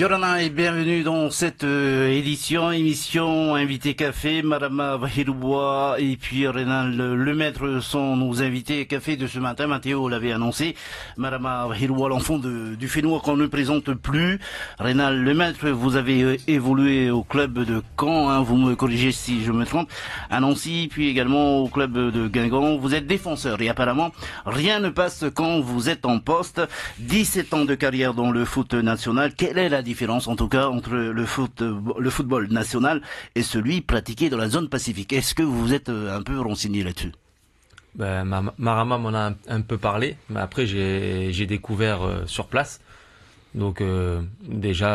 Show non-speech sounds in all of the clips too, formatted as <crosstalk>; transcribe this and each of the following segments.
Yorana et bienvenue dans cette euh, édition, émission Invité Café, Madame Vahiroua et puis Renan le, Maître sont nos invités café de ce matin. Mathéo l'avait annoncé. Madame Vahiroua l'enfant du Fénois qu'on ne présente plus. Renan le Maître, vous avez euh, évolué au club de Caen, hein, vous me corrigez si je me trompe, à Nancy, puis également au club de Guingamp. Vous êtes défenseur et apparemment rien ne passe quand vous êtes en poste. 17 ans de carrière dans le foot national. Quelle est la différence, en tout cas, entre le, foot, euh, le football national et celui pratiqué dans la zone pacifique. Est-ce que vous vous êtes euh, un peu renseigné là-dessus ben, Marama m'en a un, peu parlé, mais après j'ai découvert euh, sur place. Donc déjà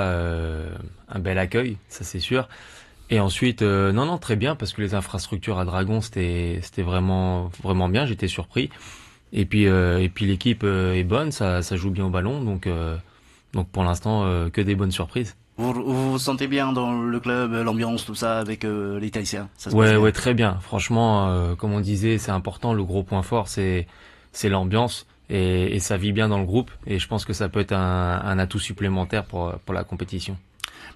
un bel accueil, ça c'est sûr. Et ensuite, non non très bien parce que les infrastructures à Dragon c'était c'était vraiment vraiment bien. J'étais surpris. Et puis et puis l'équipe est bonne, ça, ça joue bien au ballon, donc donc pour l'instant, euh, que des bonnes surprises. Vous, vous, sentez bien dans le club, l'ambiance, tout ça, avec euh, les Tahitiens Ouais, ouais, très bien. Franchement, euh, comme on disait, c'est important. Le gros point fort, c'est c'est l'ambiance et, ça vit bien dans le groupe. Et je pense que ça peut être un, un atout supplémentaire pour pour la compétition.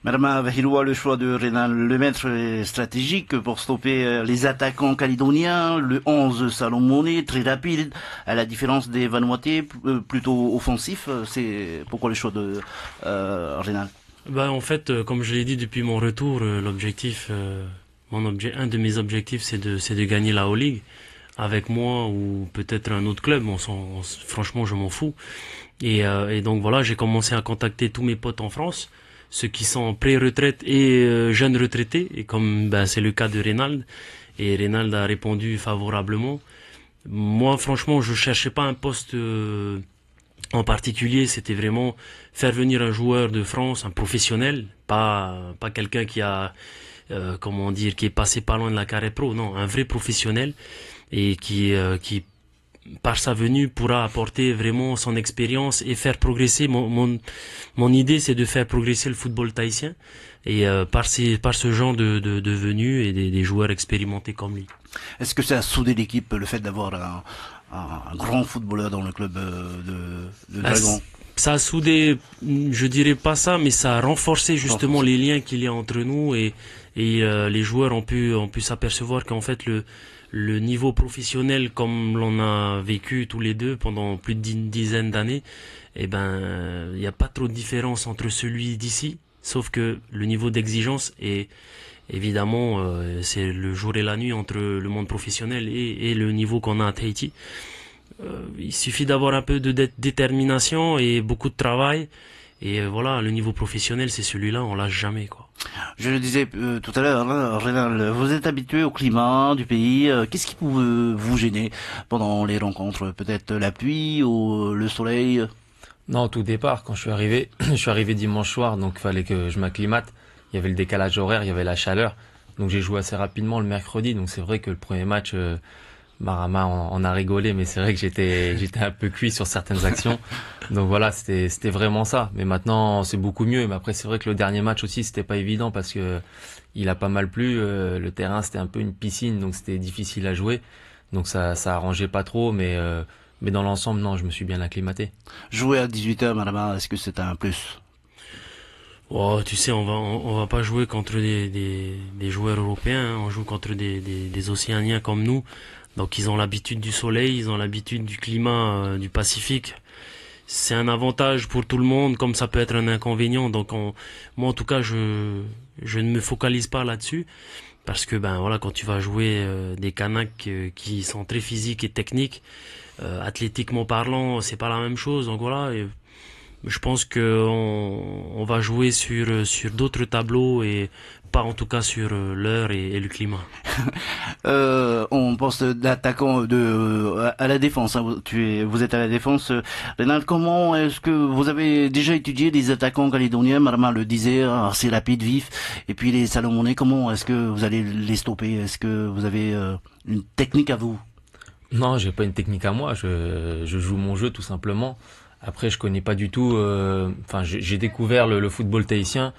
Madame Vahiloua, le choix de Renan Lemaître est stratégique pour stopper euh, les attaquants calédoniens. Le 11 Salomoné, très rapide, à la différence des Vanuatu, euh, plutôt offensif. Euh, c'est pourquoi le choix de euh, ben, En fait, comme je l'ai dit depuis mon retour, l'objectif, mon objet, un de mes objectifs, c'est de, de gagner la haut avec moi ou peut-être un autre club. On franchement, je m'en fous. et donc voilà, j'ai commencé à contacter tous mes potes en France ceux qui sont pré-retraite et euh, jeunes retraités, et comme ben, c'est le cas de Reynald, et Reynald a répondu favorablement. Moi, franchement, je ne cherchais pas un poste euh, en particulier, c'était vraiment faire venir un joueur de France, un professionnel, pas pas quelqu'un qui a euh, comment dire qui est passé pas loin de la carrière pro, non, un vrai professionnel et qui par sa venue, pourra apporter vraiment son expérience et faire progresser. Mon, mon, mon idée, c'est de faire progresser le football tahitien et euh, par, ces, par ce genre de, de, de venue et des, des, joueurs expérimentés comme lui. Est-ce que ça a soudé l'équipe, le fait d'avoir un, un, grand footballeur dans le club euh, de, de ah, Dragon ça a soudé, je dirais pas ça, mais ça a renforcé justement les liens qu'il y a entre nous et, et euh, les joueurs ont pu, ont pu s'apercevoir qu'en fait le, le niveau professionnel comme l'on a vécu tous les deux pendant plus d'une dizaine d'années, eh ben, il n'y a pas trop de différence entre celui d'ici, sauf que le niveau d'exigence est évidemment, euh, c'est le jour et la nuit entre le monde professionnel et, le niveau qu'on a à Tahiti. Euh, il suffit d'avoir un peu de détermination et beaucoup de travail. Et voilà, le niveau professionnel, c'est celui-là, on l'a jamais, quoi. Je le disais euh, tout à l'heure, hein, Rénal, vous êtes habitué au climat du pays. Euh, qu'est-ce qui pouvait vous euh, gêner pendant les rencontres Peut-être la pluie ou le soleil Non, tout départ, quand je suis arrivé, <clears throat> je suis arrivé dimanche soir, donc il fallait que je m'acclimate. Il y avait le décalage horaire, il y avait la chaleur. Donc j'ai joué assez rapidement le mercredi. Donc c'est vrai que le premier match, Marama on, a rigolé, mais c'est vrai que j'étais j'étais un peu cuit sur certaines actions. <laughs> Donc voilà, c'était c'était vraiment ça. Mais maintenant c'est beaucoup mieux. Mais après c'est vrai que le dernier match aussi c'était pas évident parce que il a pas mal plu. Euh, le terrain c'était un peu une piscine, donc c'était difficile à jouer. Donc ça ça arrangeait pas trop, mais euh, mais dans l'ensemble non, je me suis bien acclimaté. Jouer à 18 h Marama, est-ce que c'est un plus? Oh, tu sais, on va on, va pas jouer contre des, joueurs européens. Hein. On joue contre des, des Océaniens comme nous. Donc ils ont l'habitude du soleil, ils ont l'habitude du climat euh, du Pacifique. C'est un avantage pour tout le monde, comme ça peut être un inconvénient. Donc moi en tout cas, je, je ne me focalise pas là-dessus parce que ben voilà quand tu vas jouer euh, des Kanaks euh, qui sont très physiques et techniques athlétiquement parlant c'est pas la même chose donc voilà je pense qu'on on va jouer sur sur d'autres tableaux et pas en tout cas sur euh, l'heure et, le climat. <laughs> Euh, on pense d'attaquant de euh, à la défense. Hein. vous, êtes à la défense. Renald, comment est-ce que vous avez déjà étudié des attaquants calédoniens Marma le disait, hein, assez rapide, vif. Et puis les Salomonais, comment est-ce que vous allez les stopper Est-ce que vous avez une technique à vous Non, j'ai pas une technique à moi. Je, joue mon jeu tout simplement. Après, je connais pas du tout. Enfin, j'ai découvert le, le football tahitien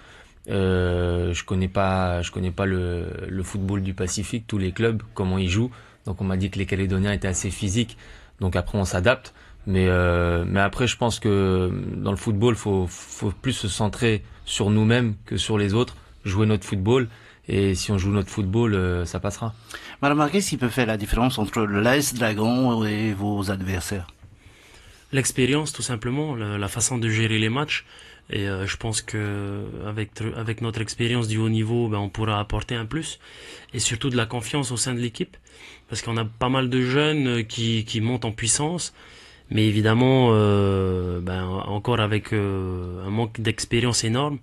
euh, je connais pas, je connais pas le, football du Pacifique, tous les clubs, comment ils jouent. Donc on m'a dit que les Calédoniens étaient assez physiques. Donc après on s'adapte. Mais euh, mais après je pense que dans le football faut faut plus se centrer sur nous-mêmes que sur les autres, jouer notre football. Et si on joue notre football, euh, ça passera. Madame Marquez, qui peut faire la différence entre l'AS Dragon et vos adversaires L'expérience, tout simplement, la façon de gérer les matchs. Et euh, je pense que avec, avec notre expérience du haut niveau, ben, on pourra apporter un plus et surtout de la confiance au sein de l'équipe, parce qu'on a pas mal de jeunes euh, qui, qui montent en puissance mais évidemment, euh, ben, encore avec euh, un manque d'expérience énorme,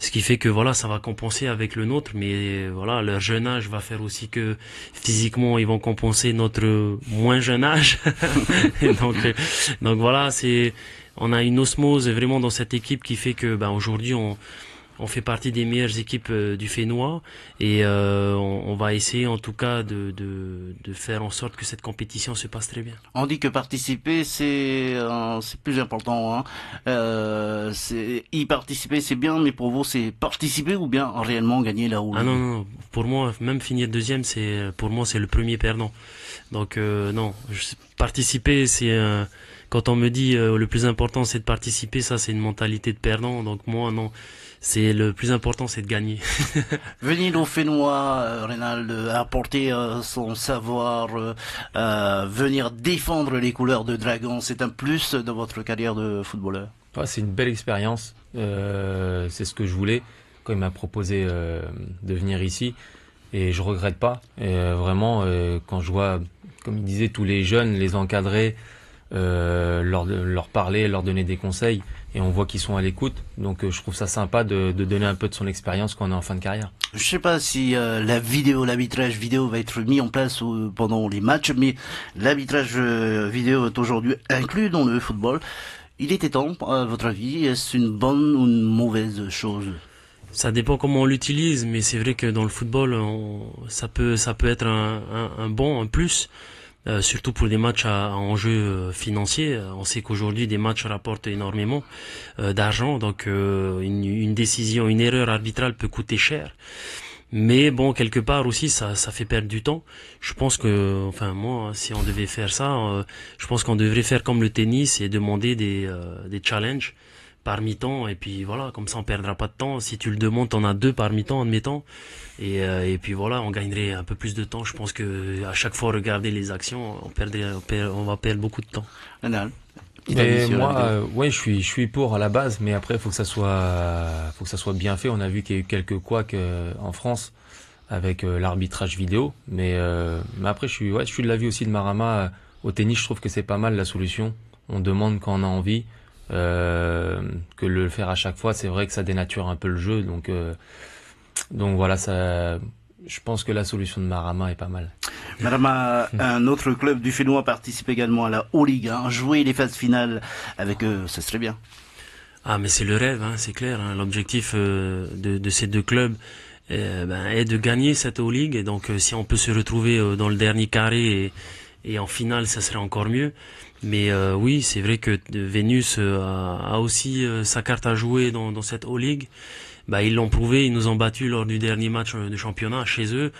ce qui fait que voilà, ça va compenser avec le nôtre. Mais voilà, leur jeune âge va faire aussi que physiquement, ils vont compenser notre moins jeune âge. <laughs> donc, euh, donc voilà, c'est on a une osmose vraiment dans cette équipe qui fait que ben, aujourd'hui on on fait partie des meilleures équipes euh, du Fénois et euh, on, va essayer en tout cas de, faire en sorte que cette compétition se passe très bien. On dit que participer c'est euh, plus important. Hein. y participer c'est bien, mais pour vous c'est participer ou bien réellement gagner la roue Ah non, non, pour moi même finir deuxième c'est pour moi c'est le premier perdant. Donc non, participer c'est quand on me dit le plus important c'est de participer, ça c'est une mentalité de perdant. Donc moi non c'est le plus important, c'est de gagner. <laughs> Venir au Fénois, euh, Reynald, euh, apporter euh, son savoir, venir défendre les couleurs de Dragon, c'est un plus dans votre carrière de footballeur. Ah, c'est une belle expérience. c'est ce que je voulais quand il m'a proposé de venir ici. Et je regrette pas. vraiment, quand je vois, comme il disait, tous les jeunes, les encadrer euh, leur, leur, parler, leur donner des conseils. Et on voit qu'ils sont à l'écoute. Donc euh, je trouve ça sympa de, donner un peu de son expérience quand on est en fin de carrière. Je ne sais pas si euh, la vidéo, l'arbitrage vidéo va être mis en place euh, pendant les matchs, mais l'arbitrage vidéo est aujourd'hui inclus dans le football. Il était temps, à votre avis, est-ce une bonne ou une mauvaise chose ça dépend comment on l'utilise, mais c'est vrai que dans le football, ça peut ça peut être un, un bon, un plus. Euh, surtout pour des matchs à, à enjeu euh, financier. Euh, on sait qu'aujourd'hui des matchs rapportent énormément d'argent, donc une, une, décision, une erreur arbitrale peut coûter cher. Mais bon, quelque part aussi, ça, ça fait perdre du temps. Je pense que, enfin moi, si on devait faire ça, je pense qu'on devrait faire comme le tennis et demander des, des challenges par mi-temps et puis voilà comme ça on perdra pas de temps si tu le demandes on a deux par mi-temps en et, euh, et, puis voilà on gagnerait un peu plus de temps je pense que à chaque fois regarder les actions on perdrait on, on va perdre beaucoup de temps et moi euh, ouais je suis je suis pour à la base mais après faut que ça soit faut que ça soit bien fait on a vu qu'il y a eu quelques couacs euh, en France avec l'arbitrage vidéo mais mais après je suis ouais je suis de l'avis aussi de Marama au tennis je trouve que c'est pas mal la solution on demande quand on a envie euh, que le faire à chaque fois, c'est vrai que ça dénature un peu le jeu. Donc, euh, donc voilà, ça, je pense que la solution de Marama est pas mal. Marama, un autre club du Fénois participe également à la O-Ligue. Hein. Jouer les phases finales avec eux, ce serait bien. Ah mais c'est le rêve, hein, c'est clair. Hein. L'objectif euh, de, ces deux clubs ben, est de gagner cette O-Ligue. Et donc si on peut se retrouver dans le dernier carré et, et en finale, ça serait encore mieux. Mais euh, oui, c'est vrai que Vénus euh, a, aussi euh, sa carte à jouer dans, dans cette O-League. Bah, ils l'ont prouvé, ils nous ont battu lors du dernier match de championnat chez eux.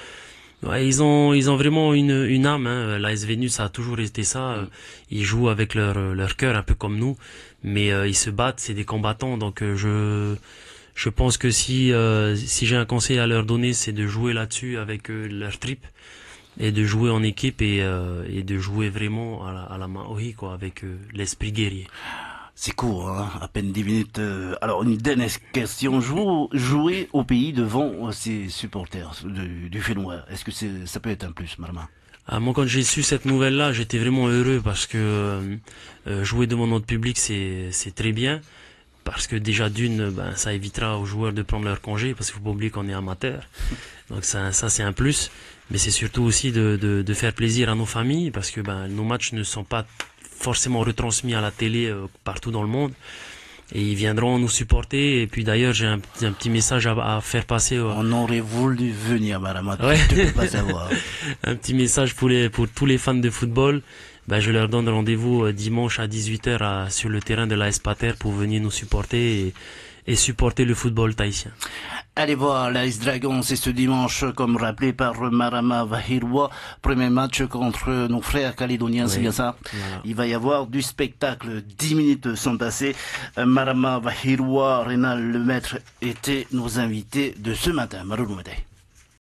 Ouais, ils ont ils ont vraiment une une âme. Hein. L'AS Vénus a toujours été ça. Mm. Ils jouent avec leur leur cœur un peu comme nous, mais ils se battent. C'est des combattants. Donc je je pense que si si j'ai un conseil à leur donner, c'est de jouer là-dessus avec leur trip et de jouer en équipe et, euh, et de jouer vraiment à la, Maori, quoi, avec euh, l'esprit guerrier. C'est court, hein, à peine 10 minutes. Euh, alors, une dernière question. Jouer, au pays devant ses supporters du, du est-ce que ça peut être un plus, Marma ah, Moi, quand j'ai su cette nouvelle-là, j'étais vraiment heureux parce que jouer devant notre public, c'est très bien parce que déjà d'une, ben, ça évitera aux joueurs de prendre leur congé, parce qu'il faut pas oublier qu'on est amateur. Donc ça, ça c'est un plus. Mais c'est surtout aussi de, de, faire plaisir à nos familles, parce que ben, nos matchs ne sont pas forcément retransmis à la télé euh, partout dans le monde. Et ils viendront nous supporter. Et puis d'ailleurs, j'ai un, petit message à, à faire passer. On aurait voulu venir, madame, Ouais. Tu peux pas savoir. <laughs> un petit message pour, les, pour tous les fans de football. Bah, je leur donne rendez-vous euh, dimanche à 18h sur le terrain de la Pater pour venir nous supporter et, supporter le football tahitien. Allez voir l'AS Dragon, c'est ce dimanche, comme rappelé par Marama Vahirwa, premier match contre nos frères calédoniens, c'est bien ça Il va y avoir du spectacle, 10 minutes sont passées. Euh, Marama Vahirwa, Renal Lemaître étaient nos invités de ce matin. Marou